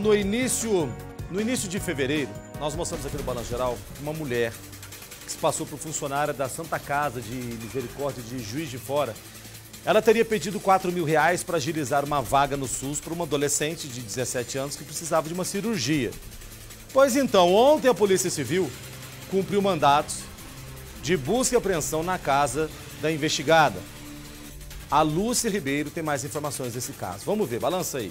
No início, no início de fevereiro, nós mostramos aqui no Balanço Geral uma mulher que se passou por funcionária da Santa Casa de Misericórdia de Juiz de Fora. Ela teria pedido 4 mil reais para agilizar uma vaga no SUS para uma adolescente de 17 anos que precisava de uma cirurgia. Pois então, ontem a Polícia Civil cumpriu mandatos de busca e apreensão na casa da investigada. A Lúcia Ribeiro tem mais informações desse caso. Vamos ver, balança aí.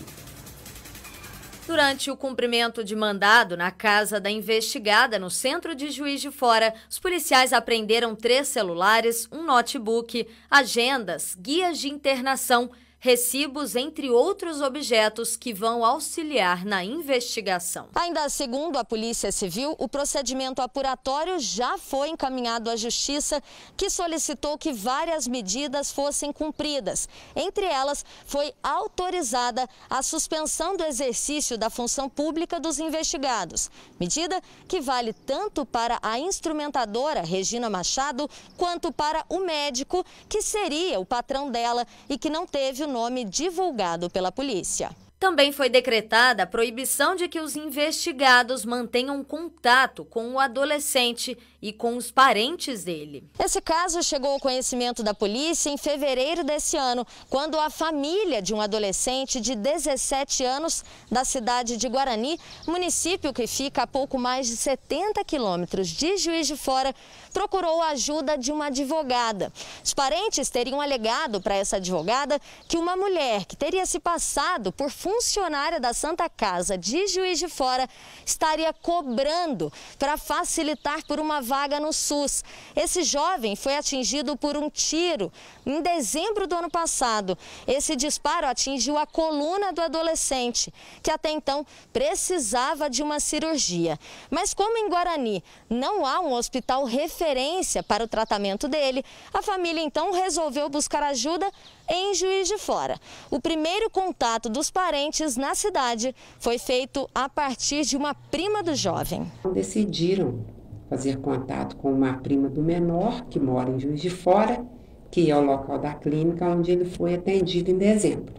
Durante o cumprimento de mandado na casa da investigada no centro de Juiz de Fora, os policiais apreenderam três celulares, um notebook, agendas, guias de internação recibos, entre outros objetos que vão auxiliar na investigação. Ainda segundo a Polícia Civil, o procedimento apuratório já foi encaminhado à Justiça, que solicitou que várias medidas fossem cumpridas. Entre elas, foi autorizada a suspensão do exercício da função pública dos investigados, medida que vale tanto para a instrumentadora Regina Machado quanto para o médico, que seria o patrão dela e que não teve o nome divulgado pela polícia. Também foi decretada a proibição de que os investigados mantenham contato com o adolescente e com os parentes dele. Esse caso chegou ao conhecimento da polícia em fevereiro desse ano, quando a família de um adolescente de 17 anos da cidade de Guarani, município que fica a pouco mais de 70 quilômetros de Juiz de Fora, procurou a ajuda de uma advogada. Os parentes teriam alegado para essa advogada que uma mulher que teria se passado por funcionária da Santa Casa de Juiz de Fora estaria cobrando para facilitar por uma vaga no SUS. Esse jovem foi atingido por um tiro em dezembro do ano passado. Esse disparo atingiu a coluna do adolescente, que até então precisava de uma cirurgia. Mas como em Guarani não há um hospital referência para o tratamento dele, a família então resolveu buscar ajuda em Juiz de Fora. O primeiro contato dos parentes na cidade foi feito a partir de uma prima do jovem. Decidiram fazer contato com uma prima do menor que mora em Juiz de Fora, que é o local da clínica onde ele foi atendido em dezembro.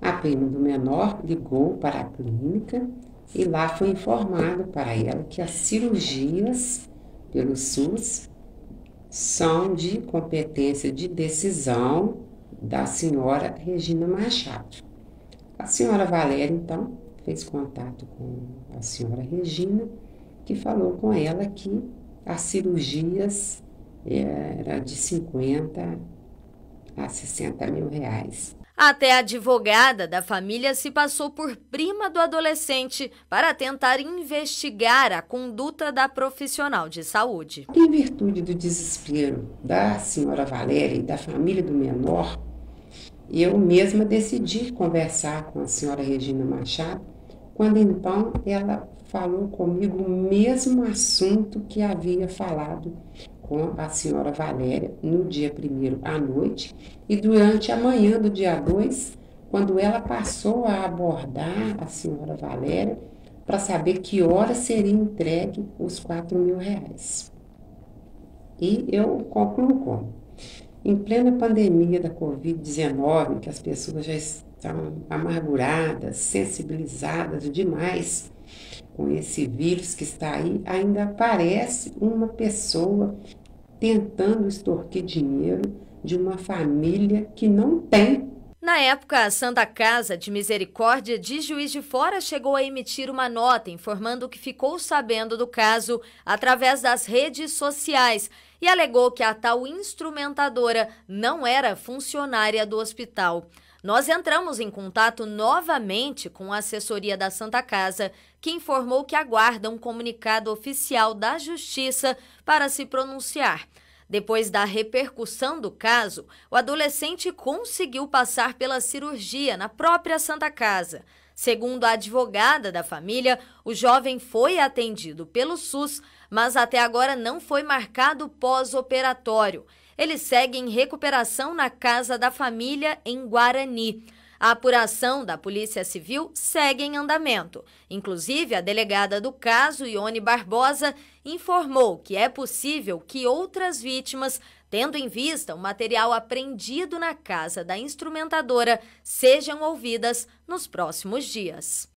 A prima do menor ligou para a clínica e lá foi informado para ela que as cirurgias pelo SUS são de competência de decisão da senhora Regina Machado. A senhora Valéria, então, fez contato com a senhora Regina, que falou com ela que as cirurgias eh, era de 50 a 60 mil reais. Até a advogada da família se passou por prima do adolescente para tentar investigar a conduta da profissional de saúde. Em virtude do desespero da senhora Valéria e da família do menor, eu mesma decidi conversar com a senhora Regina Machado, quando então ela falou comigo o mesmo assunto que havia falado com a senhora Valéria no dia 1 à noite e durante a manhã do dia 2, quando ela passou a abordar a senhora Valéria para saber que hora seria entregue os 4 mil reais. E eu concluo como? Em plena pandemia da Covid-19, que as pessoas já estão amarguradas, sensibilizadas demais com esse vírus que está aí, ainda aparece uma pessoa tentando extorquir dinheiro de uma família que não tem. Na época, a Santa Casa de Misericórdia de Juiz de Fora chegou a emitir uma nota informando que ficou sabendo do caso através das redes sociais e alegou que a tal instrumentadora não era funcionária do hospital. Nós entramos em contato novamente com a assessoria da Santa Casa, que informou que aguarda um comunicado oficial da Justiça para se pronunciar. Depois da repercussão do caso, o adolescente conseguiu passar pela cirurgia na própria Santa Casa. Segundo a advogada da família, o jovem foi atendido pelo SUS, mas até agora não foi marcado pós-operatório. Ele segue em recuperação na casa da família em Guarani. A apuração da Polícia Civil segue em andamento. Inclusive, a delegada do caso, Ione Barbosa, informou que é possível que outras vítimas, tendo em vista o material apreendido na casa da instrumentadora, sejam ouvidas nos próximos dias.